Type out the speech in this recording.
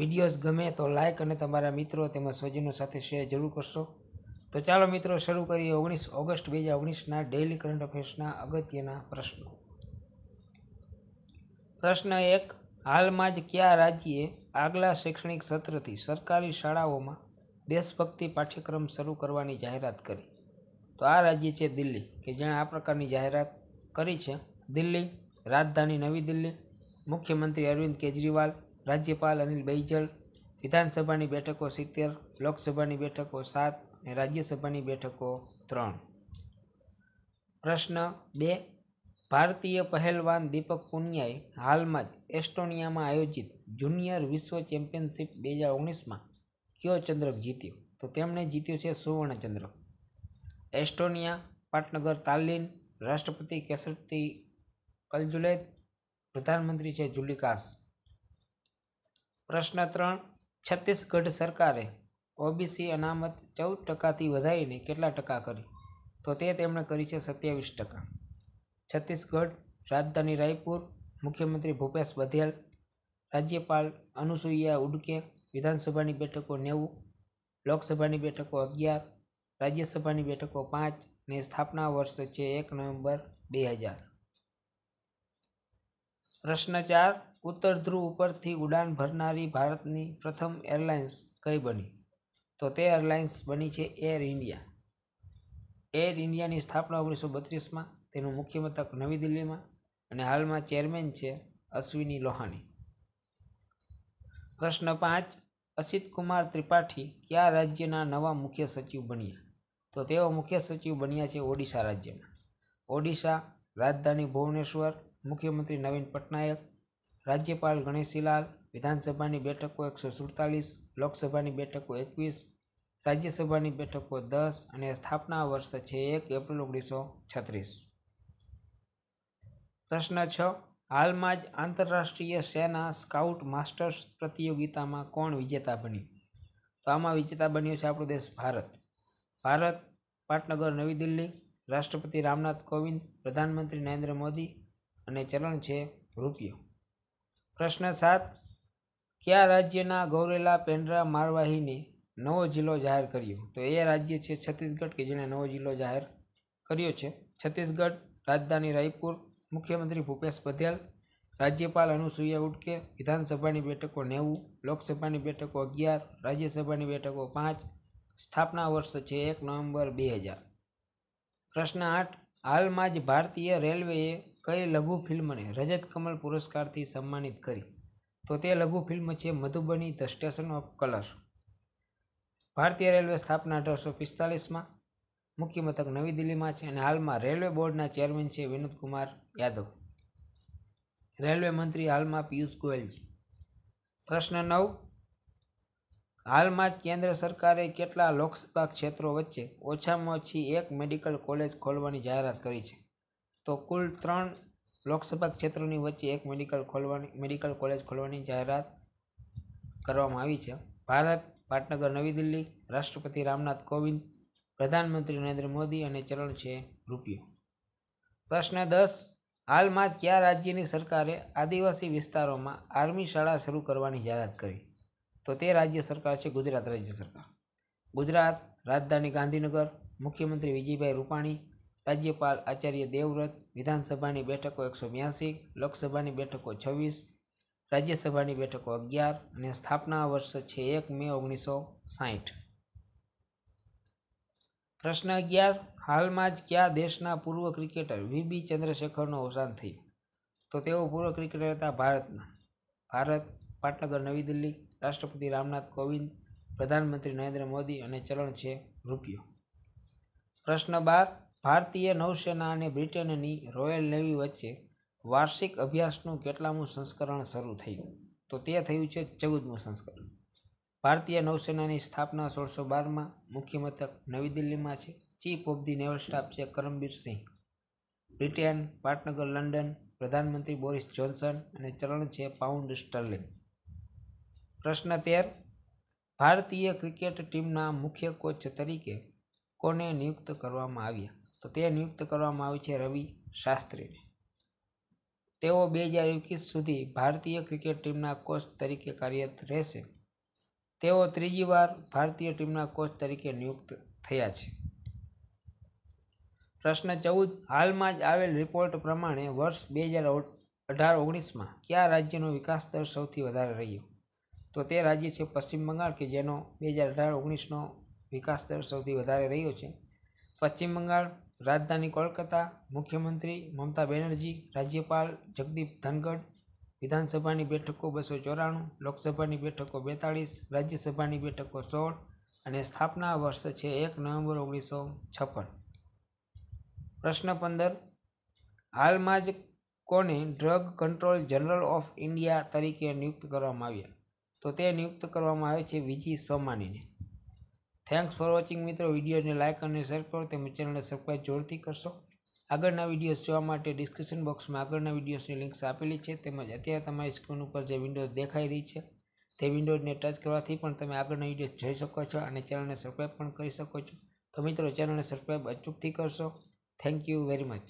videos ગમે તો like અને તમારા મિત્રો તેમજ સ્વજનો સાથે શેર જરૂર કરશો તો ચાલો મિત્રો શરૂ કરીએ ઓગણીસ ઓગસ્ટ બે હજાર ઓગણીસના ડેઇલી કરંટ અફેર્સના અગત્યના પ્રશ્નો પ્રશ્ન એક હાલમાં જ કયા રાજ્યે આગલા શૈક્ષણિક સત્રથી સરકારી શાળાઓમાં દેશભક્તિ પાઠ્યક્રમ શરૂ કરવાની જાહેરાત કરી તો આ રાજ્ય છે દિલ્હી કે જેણે આ પ્રકારની જાહેરાત કરી છે દિલ્હી રાજધાની નવી દિલ્હી મુખ્યમંત્રી અરવિંદ કેજરીવાલ રાજ્યપાલ અનિલ બૈજલ વિધાનસભાની બેઠકો સિત્તેર લોકસભાની બેઠકો સાત અને રાજ્યસભાની બેઠકો ત્રણ પ્રશ્ન બે ભારતીય પહેલવાન દીપક પુનિયાએ હાલમાં જ એસ્ટોનિયામાં આયોજિત જુનિયર વિશ્વ ચેમ્પિયનશિપ બે હજાર ઓગણીસમાં કયો ચંદ્રક જીત્યો તો તેમણે જીત્યો છે સુવર્ણ એસ્ટોનિયા પાટનગર તાલિન રાષ્ટ્રપતિ કેસરતી કલજુલેત પ્રધાનમંત્રી છે જુલિકાસ પ્રશ્ન ત્રણ છત્તીસગઢ સરકારે ઓબીસી અનામત ચૌદ ટકાથી વધારીને કેટલા ટકા કરી તો તે તેમણે કરી છે સત્યાવીસ ટકા છત્તીસગઢ રાજધાની રાયપુર મુખ્યમંત્રી ભૂપેશ બધેલ રાજ્યપાલ અનુસુયા ઉડકે વિધાનસભાની બેઠકો નેવું લોકસભાની બેઠકો અગિયાર રાજ્યસભાની બેઠકો પાંચ ને સ્થાપના વર્ષ છે એક નવેમ્બર બે હજાર પ્રશ્ન ચાર ઉત્તર ધ્રુવ ઉપરથી ઉડાન ભરનારી ભારતની પ્રથમ એરલાઇન્સ કઈ બની તો તે એરલાઇન્સ બની છે એર ઇન્ડિયા એર ઇન્ડિયાની સ્થાપના ઓગણીસો બત્રીસમાં તેનું મુખ્ય મથક નવી દિલ્હીમાં અને હાલમાં ચેરમેન છે અશ્વિની લોહાની પ્રશ્ન પાંચ અસિત ત્રિપાઠી કયા રાજ્યના નવા મુખ્ય સચિવ બન્યા તો તેઓ મુખ્ય સચિવ બન્યા છે ઓડિશા રાજ્યના ઓડિશા રાજધાની ભુવનેશ્વર મુખ્યમંત્રી નવીન પટનાયક રાજ્યપાલ ગણેશીલાલ વિધાનસભાની બેઠકો એકસો સુડતાલીસ લોકસભાની બેઠકો એકવીસ રાજ્યસભાની બેઠકો દસ અને સ્થાપના વર્ષ છે એક એપ્રિલ ઓગણીસો છત્રીસ પ્રશ્ન છ હાલમાં જ આંતરરાષ્ટ્રીય સેના સ્કાઉટ માસ્ટર્સ પ્રતિયોગિતામાં કોણ વિજેતા બન્યું તો આમાં વિજેતા બન્યું છે આપણો દેશ ભારત ભારત પાટનગર નવી દિલ્હી રાષ્ટ્રપતિ રામનાથ કોવિંદ પ્રધાનમંત્રી નરેન્દ્ર મોદી અને ચલણ છે રૂપિયો પ્રશ્ન સાત કયા રાજ્યના ગૌરેલા પેન્ડ્રા મારવાહીને નવો જિલ્લો જાહેર કર્યો તો એ રાજ્ય છે છત્તીસગઢ કે જેણે નવો જિલ્લો જાહેર કર્યો છે છત્તીસગઢ રાજધાની રાયપુર મુખ્યમંત્રી ભૂપેશ પટેલ રાજ્યપાલ અનુસૂયા ઉડકે વિધાનસભાની બેઠકો નેવું લોકસભાની બેઠકો અગિયાર રાજ્યસભાની બેઠકો પાંચ સ્થાપના વર્ષ છે એક નવેમ્બર બે હજાર પ્રશ્ન આઠ હાલમાં જ ભારતીય રેલવેએ કઈ લઘુ ફિલ્મને રજત કમલ પુરસ્કારથી સન્માનિત કરી તો તે લઘુ ફિલ્મ છે Madhubani the station of colour ભારતીય રેલવે સ્થાપના અઢારસો પિસ્તાલીસમાં મુખ્ય મથક નવી દિલ્હીમાં છે અને હાલમાં રેલવે બોર્ડના ચેરમેન છે વિનોદકુમાર યાદવ રેલવે મંત્રી હાલમાં પિયુષ ગોયલ પ્રશ્ન નવ હાલમાં જ કેન્દ્ર સરકારે કેટલા લોકસભા ક્ષેત્રો વચ્ચે ઓછામાં ઓછી એક મેડિકલ કોલેજ ખોલવાની જાહેરાત કરી છે તો કુલ ત્રણ લોકસભા ક્ષેત્રોની વચ્ચે એક મેડિકલ ખોલવાની મેડિકલ કોલેજ ખોલવાની જાહેરાત કરવામાં આવી છે ભારત પાટનગર નવી દિલ્હી રાષ્ટ્રપતિ રામનાથ કોવિંદ પ્રધાનમંત્રી નરેન્દ્ર મોદી અને ચરણ છે રૂપિયો પ્રશ્ન દસ હાલમાં જ કયા રાજ્યની સરકારે આદિવાસી વિસ્તારોમાં આર્મી શાળા શરૂ કરવાની જાહેરાત કરી તો તે રાજ્ય સરકાર છે ગુજરાત રાજ્ય સરકાર ગુજરાત રાજધાની ગાંધીનગર મુખ્યમંત્રી વિજયભાઈ રૂપાણી રાજ્યપાલ આચાર્ય દેવવ્રત વિધાનસભાની બેઠકો એકસો બ્યાસી લોકસભાની બેઠકો છવ્વીસ રાજ્યસભાની બેઠકો અગિયાર અને સ્થાપના વર્ષ છે એક મે ઓગણીસો સાહીઠ પ્રશ્ન અગિયાર હાલમાં જ કયા દેશના પૂર્વ ક્રિકેટર વીબી ચંદ્રશેખરનું અવસાન થયું તો તેઓ પૂર્વ ક્રિકેટર હતા ભારતના ભારત પાટનગર નવી દિલ્હી રાષ્ટ્રપતિ રામનાથ કોવિંદ પ્રધાનમંત્રી નરેન્દ્ર મોદી અને ચલણ છે રૂપિયો પ્રશ્ન બાર ભારતીય નૌસેના અને બ્રિટનની રોયલ નેવી વચ્ચે વાર્ષિક અભ્યાસનું કેટલામું સંસ્કરણ શરૂ થયું તો તે થયું છે ચૌદમું સંસ્કરણ ભારતીય નૌસેનાની સ્થાપના સોળસો બારમાં મુખ્ય મથક નવી દિલ્હીમાં છે chief of the naval staff છે કરમબીર સિંહ બ્રિટેન પાટનગર લંડન પ્રધાનમંત્રી બોરિસ જોન્સન અને ચલણ છે પાઉન્ડ સ્ટર્લિંગ પ્રશ્ન તેર ભારતીય ક્રિકેટ ટીમના મુખ્ય કોચ તરીકે કોને નિયુક્ત કરવામાં આવ્યા તો તે નિયુક્ત કરવામાં આવી છે રવિ શાસ્ત્રીને તેઓ બે હજાર એકવીસ સુધી ભારતીય ક્રિકેટ ટીમના કોચ તરીકે કાર્યરત રહેશે તેઓ ત્રીજી વાર ભારતીય ટીમના કોચ તરીકે નિયુક્ત થયા છે પ્રશ્ન ચૌદ હાલમાં જ આવેલ રિપોર્ટ પ્રમાણે વર્ષ બે હજાર અઢાર ઓગણીસમાં કયા રાજ્યનો વિકાસ દર સૌથી વધારે રહ્યો તો તે રાજ્ય છે પશ્ચિમ બંગાળ કે જેનો બે હજાર અઢાર ઓગણીસનો વિકાસ દર સૌથી વધારે રહ્યો છે પશ્ચિમ બંગાળ રાજધાની કોલકાતા મુખ્યમંત્રી મમતા બેનર્જી રાજ્યપાલ જગદીપ ધનગઢ વિધાનસભાની બેઠકો બસો ચોરાણું લોકસભાની બેઠકો બેતાળીસ રાજ્યસભાની બેઠકો સોળ અને સ્થાપના વર્ષ છે એક નવેમ્બર ઓગણીસો છપ્પન પ્રશ્ન પંદર હાલમાં જ કોને drug control general of India તરીકે નિયુક્ત કરવામાં આવ્યા તો તે નિયુક્ત કરવામાં આવે છે વિજી સોમાનીને થેન્ક્સ ફોર વોચિંગ મિત્રો વિડીયોને લાઇક અને શેર કરો તેમજ ચેનલને સબસ્ક્રાઈબ જોરથી કરશો આગળના વિડીયોઝ જોવા માટે ડિસ્ક્રિપ્શન બોક્સમાં આગળના વિડીયોઝની લિંક્સ આપેલી છે તેમજ અત્યારે તમારી સ્ક્રીન ઉપર જે વિન્ડોઝ દેખાઈ રહી છે તે વિન્ડોઝને ટચ કરવાથી પણ તમે આગળના વિડીયો જોઈ શકો છો અને ચેનલને સબસ્ક્રાઈબ પણ કરી શકો છો તો મિત્રો ચેનલને સબસ્ક્રાઈબ અચૂકથી કરશો થેન્ક યુ વેરી મચ